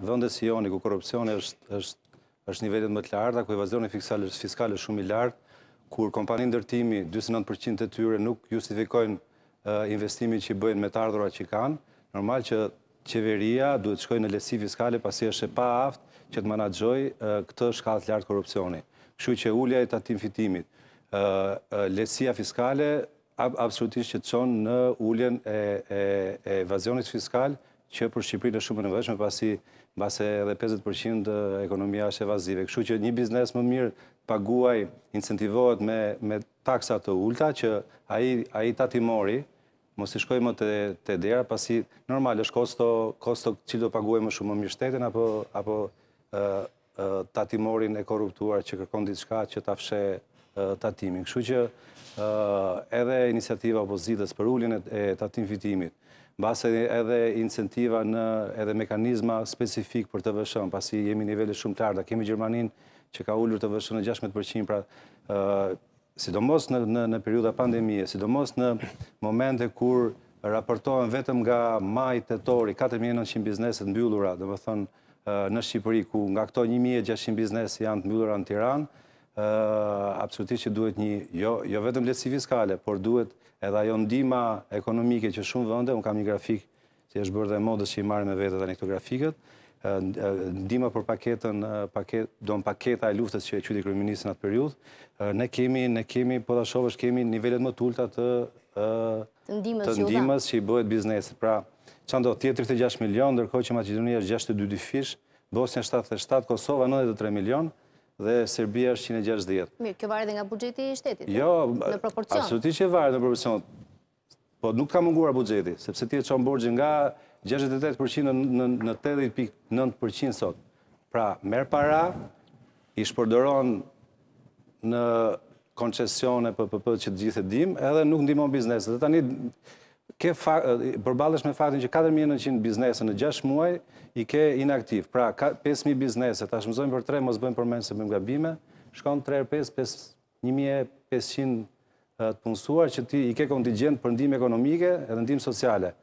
Vëndet si joni ku korupcioni është një vetit më të lartë, a ku evazioni fiskale shumë i lartë, kur kompani ndërtimi 29% të tyre nuk justifikojnë investimi që i bëjnë me të ardhura që kanë, normal që qeveria duhet të shkojnë në lesi fiskale pasi është e pa aftë që të manajgjoj këtë shkallë të lartë korupcioni. Kështu që ullja e të atim fitimit, lesia fiskale absolutisht që të qonë në ulljen e evazionit fiskal që për Shqipërinë është shumë e nevojshme pasi mbase edhe 50% ekonomia është evazive. Kështu që një biznes më mirë paguaj incentivohet me me taksa të ulta që ai ai ta mos i shkojmë më të, dera, pasi normal është kosto, kosto cilë do paguaj më shumë më mirë shtetin, apo, apo uh, tatimorin e korruptuar që kërkon ditë shka që ta fshe tatimin. Kështu që edhe iniciativa opozitës për ullin e tatim fitimit, base edhe incentiva në edhe mekanizma specifik për të vëshën, pasi jemi nivele shumë të arda, kemi Gjermanin që ka ullur të vëshën në 16%, pra sidomos në periuda pandemije, sidomos në momente kur raportohen vetëm nga maj të tori, 4.900 bizneset në byllura, dhe më thënë në Shqipëri, ku nga këto 1.600 bizneset janë të byllura në Tiranë, absolutisht që duhet një, jo, jo vetëm letësi fiskale, por duhet edhe ajo ndima ekonomike që shumë vënde, unë kam një grafik që është bërë dhe modës që i marrë me vete dhe një këto grafikët, ndima për paketën, do në paketa e luftës që e qyti kërëministë në atë periud, ne kemi, ne kemi, po të shovësh, kemi nivellet më tulta të ndimës që i bëhet biznesit. Pra, që ndo, tjetër të 6 milion, ndërkoj që Macedonia është 62 fish, Bosnia 77, Kosova 93 milion, dhe Serbia është 160. Mirë, kjo varë dhe nga bugjeti i shtetit? Jo, asërti që varë në proporcion, po nuk ka munguar bugjeti, sepse ti e qonë borgjë nga 68% në 80.9% sot. Pra, merë para, i shpërdoron në koncesione për për për që të gjithë e dim, edhe nuk ndimon bizneset. Dhe tani, ke përballesh me faktin që 4900 biznese në 6 muaj i ke inaktiv. Pra 5000 biznese, tash zojmë për 3, mos bëjmë përmend se bëjmë gabime, shkon 3 herë 5, 5 1500 të punësuar që ti i ke kontingjent për ndihmë ekonomike edhe ndihmë sociale.